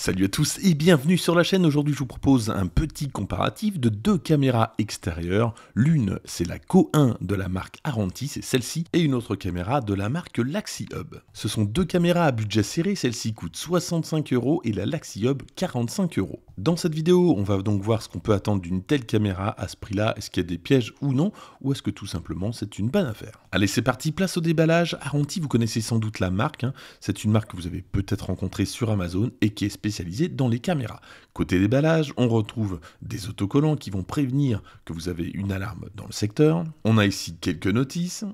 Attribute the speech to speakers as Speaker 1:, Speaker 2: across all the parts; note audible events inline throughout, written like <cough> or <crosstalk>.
Speaker 1: Salut à tous et bienvenue sur la chaîne. Aujourd'hui, je vous propose un petit comparatif de deux caméras extérieures. L'une, c'est la Co1 de la marque Arantis c'est celle-ci et une autre caméra de la marque Laxihub. Ce sont deux caméras à budget serré, celle-ci coûte 65 euros et la Laxihub Hub 45 euros. Dans cette vidéo, on va donc voir ce qu'on peut attendre d'une telle caméra à ce prix-là, est-ce qu'il y a des pièges ou non, ou est-ce que tout simplement c'est une bonne affaire Allez c'est parti, place au déballage, Aronti vous connaissez sans doute la marque, hein. c'est une marque que vous avez peut-être rencontrée sur Amazon et qui est spécialisée dans les caméras. Côté déballage, on retrouve des autocollants qui vont prévenir que vous avez une alarme dans le secteur, on a ici quelques notices,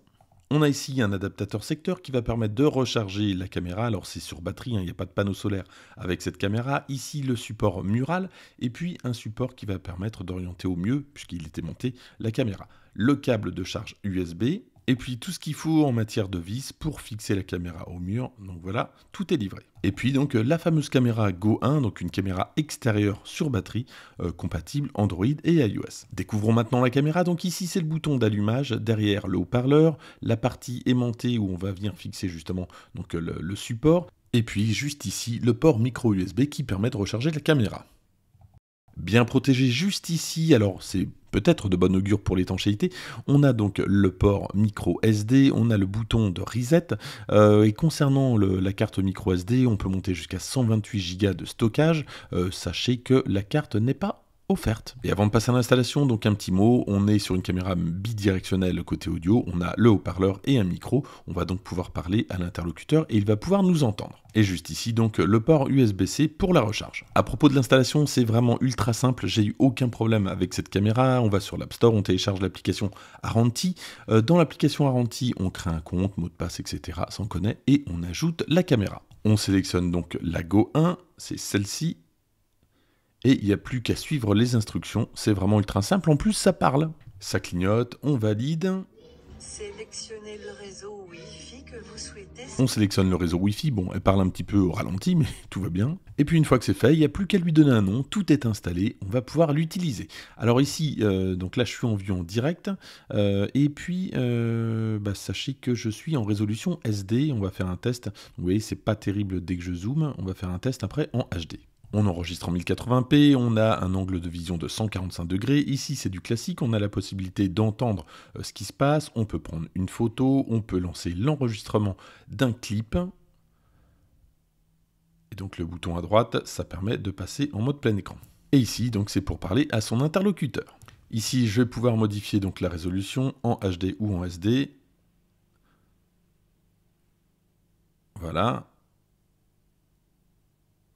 Speaker 1: on a ici un adaptateur secteur qui va permettre de recharger la caméra. Alors c'est sur batterie, hein, il n'y a pas de panneau solaire avec cette caméra. Ici le support mural et puis un support qui va permettre d'orienter au mieux, puisqu'il était monté, la caméra. Le câble de charge USB et puis tout ce qu'il faut en matière de vis pour fixer la caméra au mur. Donc voilà, tout est livré. Et puis donc euh, la fameuse caméra Go 1, donc une caméra extérieure sur batterie, euh, compatible Android et iOS. Découvrons maintenant la caméra. Donc ici c'est le bouton d'allumage, derrière le haut-parleur, la partie aimantée où on va venir fixer justement donc, euh, le, le support. Et puis juste ici le port micro USB qui permet de recharger la caméra bien protégé juste ici. Alors c'est peut-être de bonne augure pour l'étanchéité. On a donc le port micro SD, on a le bouton de reset, euh, et concernant la carte micro SD, on peut monter jusqu'à 128 Go de stockage. Euh, sachez que la carte n'est pas offerte. Et avant de passer à l'installation, donc un petit mot, on est sur une caméra bidirectionnelle côté audio, on a le haut-parleur et un micro, on va donc pouvoir parler à l'interlocuteur et il va pouvoir nous entendre. Et juste ici donc le port USB-C pour la recharge. À propos de l'installation, c'est vraiment ultra simple, j'ai eu aucun problème avec cette caméra, on va sur l'App Store, on télécharge l'application Aranti, euh, dans l'application Aranti, on crée un compte, mot de passe, etc., s'en connaît, et on ajoute la caméra. On sélectionne donc la Go 1, c'est celle-ci, et il n'y a plus qu'à suivre les instructions, c'est vraiment ultra simple, en plus ça parle. Ça clignote, on valide. Sélectionnez le réseau Wi-Fi que vous souhaitez. On sélectionne le réseau Wi-Fi, bon, elle parle un petit peu au ralenti, mais <laughs> tout va bien. Et puis une fois que c'est fait, il n'y a plus qu'à lui donner un nom, tout est installé, on va pouvoir l'utiliser. Alors ici, euh, donc là je suis en vue en direct, euh, et puis euh, bah, sachez que je suis en résolution SD, on va faire un test. Vous voyez, c'est pas terrible dès que je zoome, on va faire un test après en HD. On enregistre en 1080p, on a un angle de vision de 145 degrés, ici c'est du classique, on a la possibilité d'entendre euh, ce qui se passe, on peut prendre une photo, on peut lancer l'enregistrement d'un clip, et donc le bouton à droite, ça permet de passer en mode plein écran. Et ici, donc c'est pour parler à son interlocuteur. Ici, je vais pouvoir modifier donc la résolution en HD ou en SD. Voilà,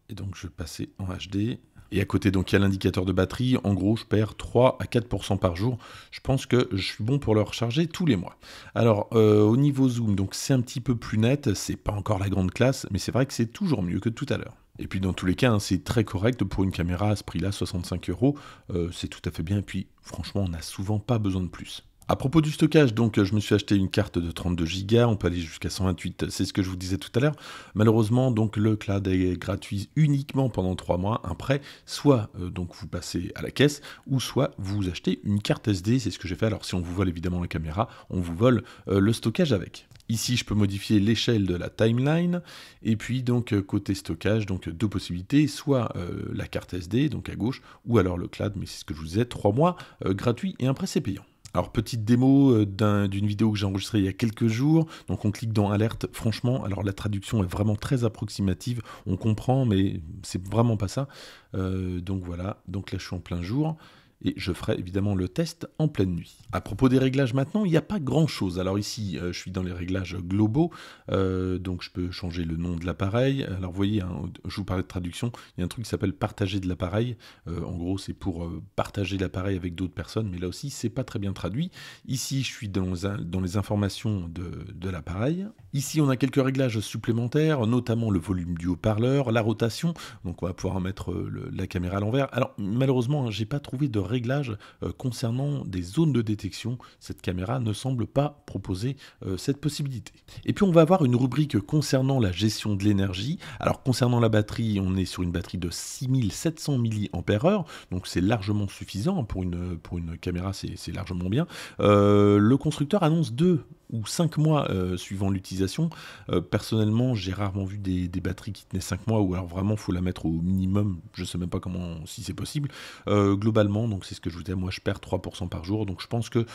Speaker 1: et donc je vais passer en HD. Et à côté, donc il y a l'indicateur de batterie. En gros, je perds 3 à 4% par jour. Je pense que je suis bon pour le recharger tous les mois. Alors, euh, au niveau zoom, donc c'est un petit peu plus net. C'est pas encore la grande classe, mais c'est vrai que c'est toujours mieux que tout à l'heure. Et puis dans tous les cas, hein, c'est très correct pour une caméra à ce prix-là, 65 euros. Euh, c'est tout à fait bien. Et puis franchement, on n'a souvent pas besoin de plus. À propos du stockage, donc je me suis acheté une carte de 32 Go, on peut aller jusqu'à 128, c'est ce que je vous disais tout à l'heure. Malheureusement, donc le cloud est gratuit uniquement pendant 3 mois, un prêt, soit euh, donc vous passez à la caisse ou soit vous achetez une carte SD, c'est ce que j'ai fait. Alors si on vous vole évidemment la caméra, on vous vole euh, le stockage avec. Ici, je peux modifier l'échelle de la timeline. Et puis, donc, euh, côté stockage, donc deux possibilités, soit la carte SD, donc à gauche, ou alors le cloud, mais c'est ce que je vous disais, 3 mois, gratuit et un prêt, c'est payant. Alors petite démo euh, d'une vidéo que j'ai enregistrée il y a quelques jours. Donc on clique dans alerte. Franchement, alors la traduction est vraiment très approximative. On comprend, mais c'est vraiment pas ça. Euh, donc voilà. Donc là je suis en plein jour et je ferai évidemment le test en pleine nuit. À propos des réglages maintenant, il n'y a pas grand chose. Alors ici, euh, je suis dans les réglages globaux, euh, donc je peux changer le nom de l'appareil. Alors vous voyez, hein, je vous parlais de traduction, il y a un truc qui s'appelle partager de l'appareil. Euh, en gros, c'est pour partager l'appareil avec d'autres personnes, mais là aussi, c'est pas très bien traduit. Ici, je suis dans, les informations de, l'appareil. Ici, on a quelques réglages supplémentaires, notamment le volume du haut-parleur, la rotation, donc on va pouvoir mettre la caméra à l'envers. Alors malheureusement, hein, j'ai pas trouvé de réglages euh, concernant des zones de détection. Cette caméra ne semble pas proposer euh, cette possibilité. Et puis on va avoir une rubrique concernant la gestion de l'énergie. Alors concernant la batterie, on est sur une batterie de 6700 mAh, donc c'est largement suffisant pour une, pour une caméra, c'est largement bien. Euh, le constructeur annonce deux ou 5 mois euh, suivant l'utilisation. Euh, personnellement, j'ai rarement vu des, batteries qui tenaient 5 mois, ou alors vraiment, faut la mettre au minimum. Je ne sais même pas comment, si c'est possible. Euh, globalement, donc c'est ce que je vous disais, moi je perds 3% par jour, donc je pense que,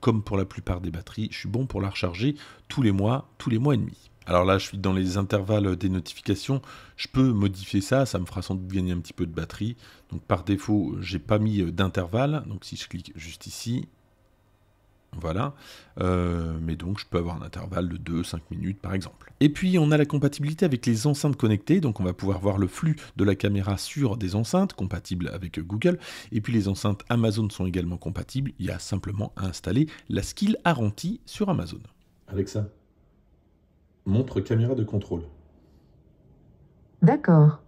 Speaker 1: comme pour la plupart des batteries, je suis bon pour la recharger tous les mois, tous les mois et demi. Alors là, je suis dans les intervalles des notifications. Je peux modifier ça, ça me fera sans doute gagner un petit peu de batterie. Donc par défaut, j'ai pas mis d'intervalle. Donc si je clique juste ici, voilà. Euh, mais donc, je peux avoir un intervalle de 2-5 minutes, par exemple. Et puis, on a la compatibilité avec les enceintes connectées. Donc, on va pouvoir voir le flux de la caméra sur des enceintes compatibles avec Google. Et puis, les enceintes Amazon sont également compatibles. Il y a simplement à installer la skill Aranti sur Amazon. Alexa, montre caméra de contrôle. D'accord.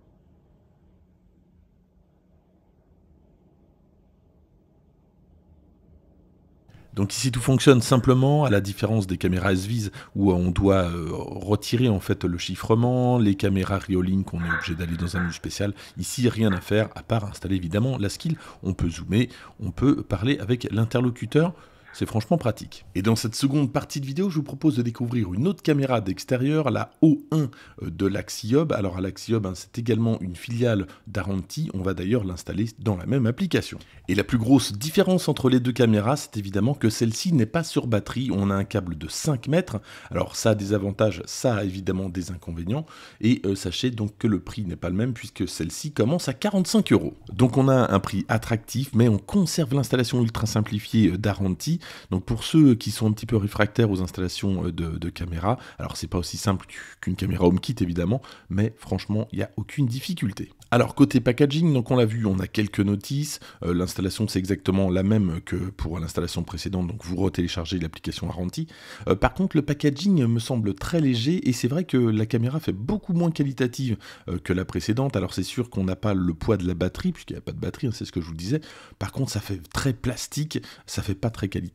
Speaker 1: Donc ici tout fonctionne simplement, à la différence des caméras SVIS où on doit euh, retirer en fait le chiffrement, les caméras Riolink, qu'on est obligé d'aller dans un menu spécial. Ici rien à faire à part installer évidemment la skill. On peut zoomer, on peut parler avec l'interlocuteur. C'est franchement pratique. Et dans cette seconde partie de vidéo, je vous propose de découvrir une autre caméra d'extérieur, la O1 euh, de l'Axiob. Alors à l'Axiob, hein, c'est également une filiale d'Aranti, on va d'ailleurs l'installer dans la même application. Et la plus grosse différence entre les deux caméras, c'est évidemment que celle-ci n'est pas sur batterie, on a un câble de 5 mètres. Alors ça a des avantages, ça a évidemment des inconvénients. Et euh, sachez donc que le prix n'est pas le même puisque celle-ci commence à 45 euros. Donc on a un prix attractif, mais on conserve l'installation ultra simplifiée euh, d'Aranti donc pour ceux qui sont un petit peu réfractaires aux installations euh, de, caméra, caméras, alors c'est pas aussi simple qu'une caméra HomeKit évidemment, mais franchement, il n'y a aucune difficulté. Alors côté packaging, donc on l'a vu, on a quelques notices. Euh, l'installation c'est exactement la même que pour l'installation précédente, donc vous retéléchargez l'application Aranti. Euh, par contre, le packaging me semble très léger et c'est vrai que la caméra fait beaucoup moins qualitative que la précédente. Alors c'est sûr qu'on n'a pas le poids de la batterie puisqu'il n'y a pas de batterie, hein, c'est ce que je vous disais. Par contre, ça fait très plastique, ça fait pas très qualité.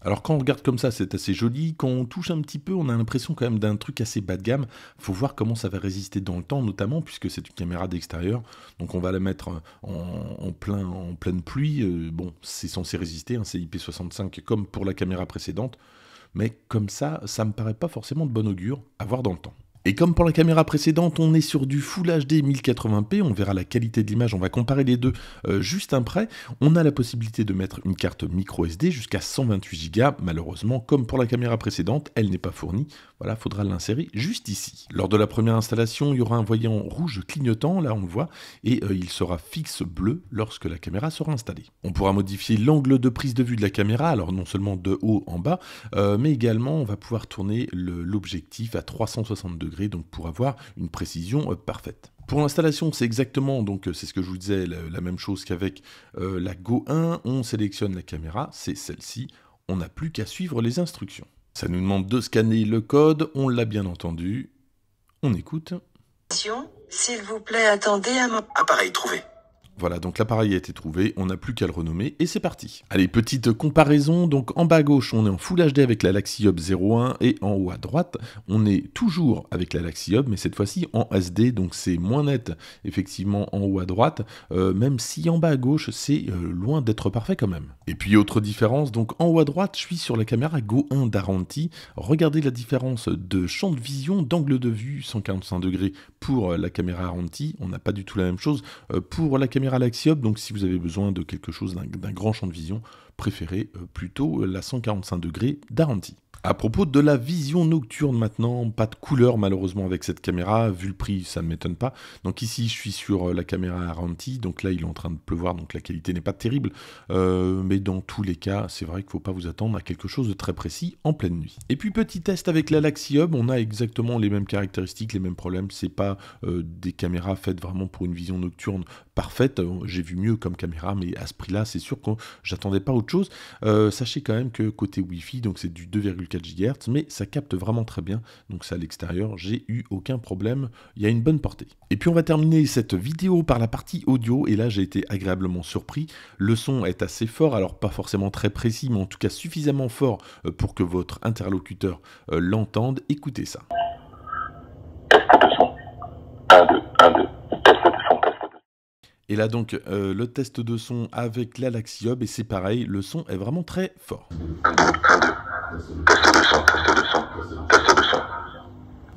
Speaker 1: Alors quand on regarde comme ça, c'est assez joli. Quand on touche un petit peu, on a l'impression quand même d'un truc assez bas de gamme. Faut voir comment ça va résister dans le temps, notamment puisque c'est une caméra d'extérieur. Donc on va la mettre euh, en, plein, en pleine pluie. Euh, bon, c'est censé résister, c'est IP65 comme pour la caméra précédente. Mais comme ça, ça me paraît pas forcément de bon augure à voir dans le temps. Et comme pour la caméra précédente, on est sur du Full HD 1080p, on verra la qualité de l'image, on va comparer les deux euh, juste après. On a la possibilité de mettre une carte micro SD jusqu'à 128 Go. Malheureusement, comme pour la caméra précédente, elle n'est pas fournie. Voilà, il faudra l'insérer juste ici. Lors de la première installation, il y aura un voyant rouge clignotant, là on le voit, et euh, il sera fixe bleu lorsque la caméra sera installée. On pourra modifier l'angle de prise de vue de la caméra, alors non seulement de haut en bas, euh, mais également on va pouvoir tourner l'objectif à 362 donc pour avoir une précision euh, parfaite. Pour l'installation, c'est exactement, donc euh, c'est ce que je vous disais, la, même chose qu'avec euh, la Go 1, on sélectionne la caméra, c'est celle-ci, on n'a plus qu'à suivre les instructions. Ça nous demande de scanner le code, on l'a bien entendu, on écoute. S'il vous plaît, attendez Appareil trouvé. Voilà, donc l'appareil a été trouvé, on n'a plus qu'à le renommer et c'est parti. Allez, petite comparaison, donc en bas à gauche on est en Full HD avec la Laxi 01 et en haut à droite on est toujours avec la Laxi mais cette fois-ci en SD donc c'est moins net effectivement en haut à droite euh, même si en bas à gauche c'est euh, loin d'être parfait quand même. Et puis autre différence, donc en haut à droite je suis sur la caméra Go 1 d'Aranti, regardez la différence de champ de vision, d'angle de vue 145 degrés pour euh, la caméra Aranti, on n'a pas du tout la même chose pour la caméra à donc si vous avez besoin de quelque chose d'un grand champ de vision, préférez euh, plutôt euh, la 145 degrés d'Aranti. À propos de la vision nocturne maintenant, pas de couleur malheureusement avec cette caméra, vu le prix ça ne m'étonne pas. Donc ici je suis sur euh, la caméra Aranti, donc là il est en train de pleuvoir donc la qualité n'est pas terrible, euh, mais dans tous les cas c'est vrai qu'il ne faut pas vous attendre à quelque chose de très précis en pleine nuit. Et puis petit test avec Laxi Hub, on a exactement les mêmes caractéristiques, les mêmes problèmes, c'est pas euh, des caméras faites vraiment pour une vision nocturne parfaite, j'ai vu mieux comme caméra mais à ce prix là c'est sûr que j'attendais pas autre chose. sachez quand même que côté Wi-Fi donc c'est du 2, 4 GHz, mais ça capte vraiment très bien, donc ça à l'extérieur, j'ai eu aucun problème, il y a une bonne portée. Et puis on va terminer cette vidéo par la partie audio, et là j'ai été agréablement surpris, le son est assez fort, alors pas forcément très précis, mais en tout cas suffisamment fort euh, pour que votre interlocuteur euh, l'entende, écoutez ça. Et là donc euh, le test de son avec l'Alaxiob et c'est pareil, le son est vraiment très fort.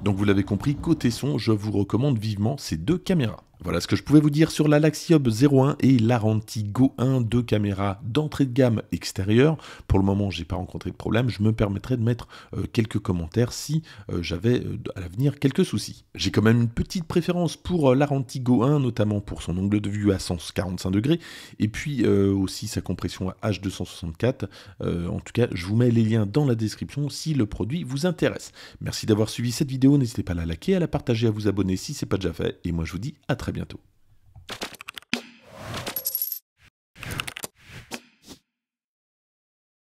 Speaker 1: Donc vous l'avez compris, côté son, je vous recommande vivement ces deux caméras. Voilà ce que je pouvais vous dire sur la Laxiob 01 et l'Aranti Go 1, deux caméras d'entrée de gamme extérieure. Pour le moment, je n'ai pas rencontré de problème. Je me permettrai de mettre euh, quelques commentaires si euh, j'avais euh, à l'avenir quelques soucis. J'ai quand même une petite préférence pour l'Aranti Go 1, notamment pour son angle de vue à 145 degrés et puis aussi sa compression à H264. en tout cas, je vous mets les liens dans la description si le produit vous intéresse. Merci d'avoir suivi cette vidéo. N'hésitez pas à la liker, à la partager, à vous abonner si ce n'est pas déjà fait. Et moi, je vous dis à très bientôt bientôt.